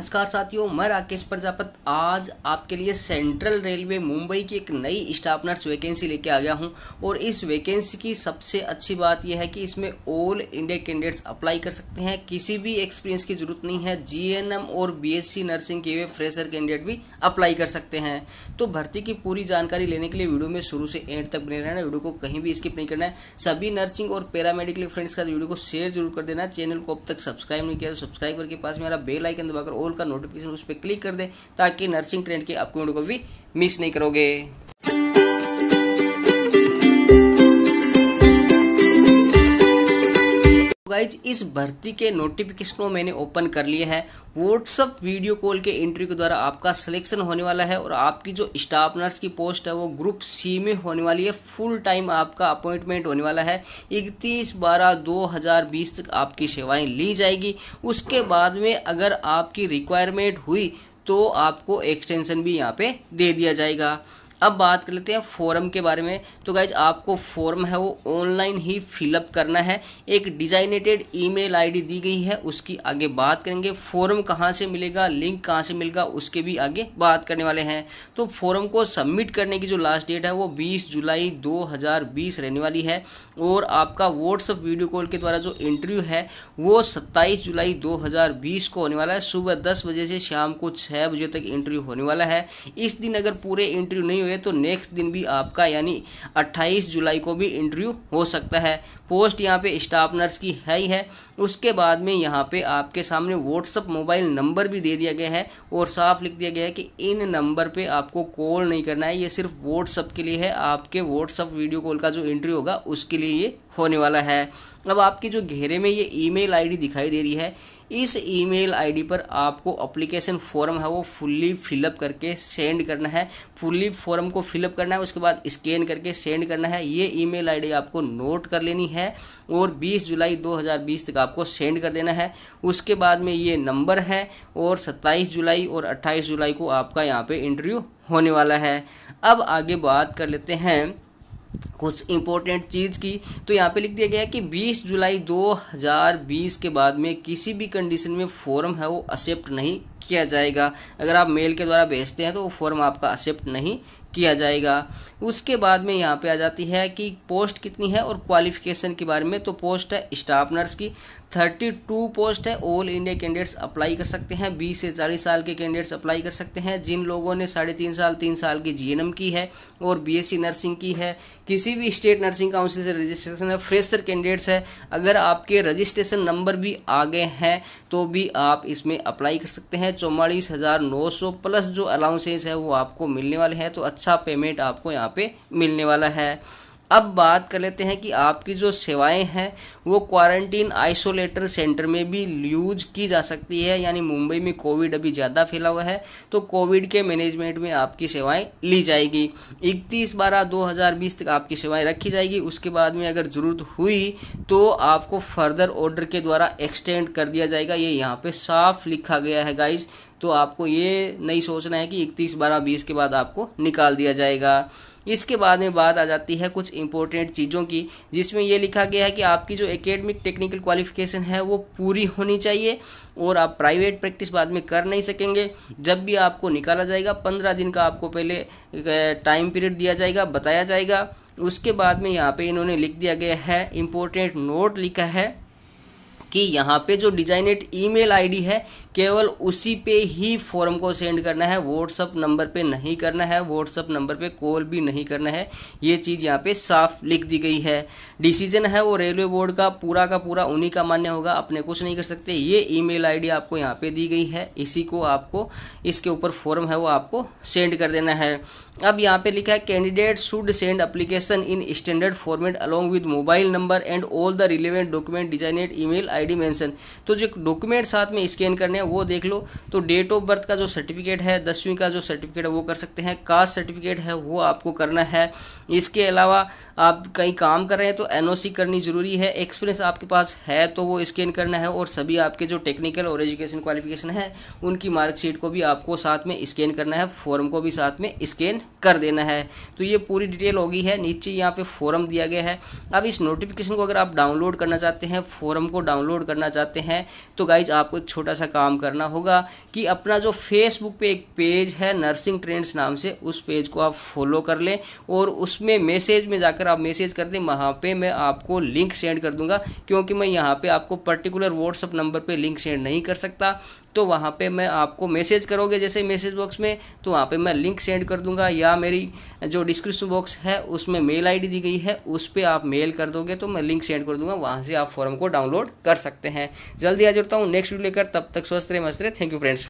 नमस्कार साथियों मैं राकेश प्रजापत आज आपके लिए सेंट्रल रेलवे मुंबई की एक नई स्टाफ नर्स वैकेंसी लेके आ गया हूं और इस वैकेंसी की सबसे अच्छी बात यह है कि इसमें ऑल इंडिया कैंडिडेट्स अप्लाई कर सकते हैं किसी भी एक्सपीरियंस की जरूरत नहीं है जीएनएम और बीएससी नर्सिंग के हुए फ्रेशर कैंडिडेट भी अप्लाई कर सकते हैं तो भर्ती की पूरी जानकारी लेने के लिए वीडियो में शुरू से एंड तक बने रहना वीडियो को कहीं भी स्किप नहीं करना है सभी नर्सिंग और पैरामेडिकल फ्रेंड्स का वीडियो को शेयर जरूर कर देना चैनल को अब तक सब्सक्राइब नहीं किया तो सब्सक्राइब करके पास मेरा बेल आइकन दबाकर और का नोटिफिकेशन उस पर क्लिक कर दें ताकि नर्सिंग ट्रेंड की अपकमिंग को भी मिस नहीं करोगे गाइज इस भर्ती के नोटिफिकेशन को मैंने ओपन कर लिए हैं व्हाट्सअप वीडियो कॉल के इंटरव्यू के द्वारा आपका सिलेक्शन होने वाला है और आपकी जो स्टाफ नर्स की पोस्ट है वो ग्रुप सी में होने वाली है फुल टाइम आपका अपॉइंटमेंट होने वाला है इकतीस बारह दो हज़ार बीस तक आपकी सेवाएं ली जाएगी उसके बाद में अगर आपकी रिक्वायरमेंट हुई तो आपको एक्सटेंशन भी यहाँ पे दे दिया जाएगा अब बात कर लेते हैं फॉर्म के बारे में तो गाइज आपको फॉर्म है वो ऑनलाइन ही फिलअप करना है एक डिजाइनेटेड ईमेल आईडी दी गई है उसकी आगे बात करेंगे फॉर्म कहाँ से मिलेगा लिंक कहाँ से मिलेगा उसके भी आगे बात करने वाले हैं तो फॉर्म को सबमिट करने की जो लास्ट डेट है वो बीस जुलाई 2020 रहने वाली है और आपका व्हाट्सअप वीडियो कॉल के द्वारा जो इंटरव्यू है वो सत्ताईस जुलाई दो को होने वाला है सुबह दस बजे से शाम को छः बजे तक इंटरव्यू होने वाला है इस दिन अगर पूरे इंटरव्यू नहीं हुए तो नेक्स्ट दिन भी आपका यानी 28 जुलाई को भी इंटरव्यू हो सकता है पोस्ट यहाँ पे स्टाफ नर्स की है ही है उसके बाद में यहाँ पे आपके सामने व्हाट्सअप मोबाइल नंबर भी दे दिया गया है और साफ लिख दिया गया है कि इन नंबर पे आपको कॉल नहीं करना है ये सिर्फ व्हाट्सअप के लिए है आपके व्हाट्सअप वीडियो कॉल का जो इंट्री होगा उसके लिए ये होने वाला है अब आपके जो घेरे में ये ईमेल आईडी दिखाई दे रही है इस ईमेल आईडी पर आपको अप्लीकेशन फॉर्म है वो फुल्ली फिलअप करके सेंड करना है फुल्ली फॉर्म को फिलअप करना है उसके बाद स्कैन करके सेंड करना है ये ईमेल आईडी आपको नोट कर लेनी है और 20 जुलाई 2020 तक आपको सेंड कर देना है उसके बाद में ये नंबर है और 27 जुलाई और 28 जुलाई को आपका यहाँ पर इंटरव्यू होने वाला है अब आगे बात कर लेते हैं कुछ इंपॉर्टेंट चीज़ की तो यहाँ पे लिख दिया गया है कि 20 जुलाई 2020 के बाद में किसी भी कंडीशन में फॉर्म है वो एक्सेप्ट नहीं किया जाएगा अगर आप मेल के द्वारा भेजते हैं तो वो फॉर्म आपका एक्सेप्ट नहीं किया जाएगा उसके बाद में यहाँ पे आ जाती है कि पोस्ट कितनी है और क्वालिफिकेशन के बारे में तो पोस्ट है स्टाफ नर्स की थर्टी टू पोस्ट है ऑल इंडिया कैंडिडेट्स अप्लाई कर सकते हैं बीस से चालीस साल के कैंडिडेट्स अप्लाई कर सकते हैं जिन लोगों ने साढ़े तीन साल तीन साल की एम की है और बीएससी नर्सिंग की है किसी भी स्टेट नर्सिंग काउंसिल से रजिस्ट्रेशन है फ्रेशर कैंडिडेट्स है अगर आपके रजिस्ट्रेशन नंबर भी आ गए हैं तो भी आप इसमें अप्लाई कर सकते हैं चौवालीस हज़ार नौ सौ प्लस जो अलाउंसेस है वो आपको मिलने वाले हैं तो अच्छा पेमेंट आपको यहाँ पर मिलने वाला है अब बात कर लेते हैं कि आपकी जो सेवाएं हैं वो क्वारंटीन आइसोलेटर सेंटर में भी यूज की जा सकती है यानी मुंबई में कोविड अभी ज़्यादा फैला हुआ है तो कोविड के मैनेजमेंट में आपकी सेवाएं ली जाएगी 31 बारह 2020 तक आपकी सेवाएं रखी जाएगी उसके बाद में अगर ज़रूरत हुई तो आपको फर्दर ऑर्डर के द्वारा एक्सटेंड कर दिया जाएगा ये यहाँ पर साफ लिखा गया है गाइज तो आपको ये नहीं सोचना है कि इकतीस बारह बीस के बाद आपको निकाल दिया जाएगा इसके बाद में बात आ जाती है कुछ इंपॉर्टेंट चीज़ों की जिसमें ये लिखा गया है कि आपकी जो एकेडमिक टेक्निकल क्वालिफिकेशन है वो पूरी होनी चाहिए और आप प्राइवेट प्रैक्टिस बाद में कर नहीं सकेंगे जब भी आपको निकाला जाएगा पंद्रह दिन का आपको पहले टाइम पीरियड दिया जाएगा बताया जाएगा उसके बाद में यहाँ पे इन्होंने लिख दिया गया है इम्पोर्टेंट नोट लिखा है कि यहाँ पे जो डिजाइनेट ईमेल आईडी है केवल उसी पे ही फॉर्म को सेंड करना है व्हाट्सअप नंबर पे नहीं करना है व्हाट्सअप नंबर पे कॉल भी नहीं करना है ये चीज़ यहाँ पे साफ लिख दी गई है डिसीजन है वो रेलवे बोर्ड का पूरा का पूरा उन्हीं का मान्य होगा अपने कुछ नहीं कर सकते ये ईमेल आईडी आपको यहाँ पे दी गई है इसी को आपको इसके ऊपर फॉर्म है वो आपको सेंड कर देना है अब यहाँ पे लिखा है candidate should send application in standard format along with mobile number and all the relevant document designed email ID mention तो जो डॉक्यूमेंट साथ में स्कैन करने हैं वो देख लो तो डेट ऑफ बर्थ का जो सर्टिफिकेट है दसवीं का जो सर्टिफिकेट है वो कर सकते हैं कास्ट सर्टिफिकेट है वो आपको करना है इसके अलावा आप कहीं काम कर रहे हैं तो एनओसी करनी ज़रूरी है एक्सपीरियंस आपके पास है तो वो स्कैन करना है और सभी आपके जो टेक्निकल और एजुकेशन क्वालिफिकेशन है उनकी मार्कशीट को भी आपको साथ में स्कैन करना है फॉर्म को भी साथ में स्कैन कर देना है तो ये पूरी डिटेल होगी है नीचे यहाँ पे फॉर्म दिया गया है अब इस नोटिफिकेशन को अगर आप डाउनलोड करना चाहते हैं फॉर्म को डाउनलोड करना चाहते हैं तो गाइज आपको एक छोटा सा काम काम करना होगा कि अपना जो फेसबुक पे एक पेज है नर्सिंग ट्रेंड्स नाम से उस पेज को आप फॉलो कर लें और उसमें मैसेज में जाकर आप मैसेज कर दें वहाँ पे मैं आपको लिंक सेंड कर दूंगा क्योंकि मैं यहाँ पे आपको पर्टिकुलर व्हाट्सअप नंबर पे लिंक सेंड नहीं कर सकता तो वहाँ पे मैं आपको मैसेज करोगे जैसे मैसेज बॉक्स में तो वहाँ पे मैं लिंक सेंड कर दूंगा या मेरी जो डिस्क्रिप्शन बॉक्स है उसमें मेल आईडी दी गई है उस पर आप मेल कर दोगे तो मैं लिंक सेंड कर दूंगा वहाँ से आप फॉर्म को डाउनलोड कर सकते हैं जल्दी आ जुड़ता हूँ नेक्स्ट वीडियो लेकर तब तक स्वस्थ रहे मस्त रहे थैंक यू फ्रेंड्स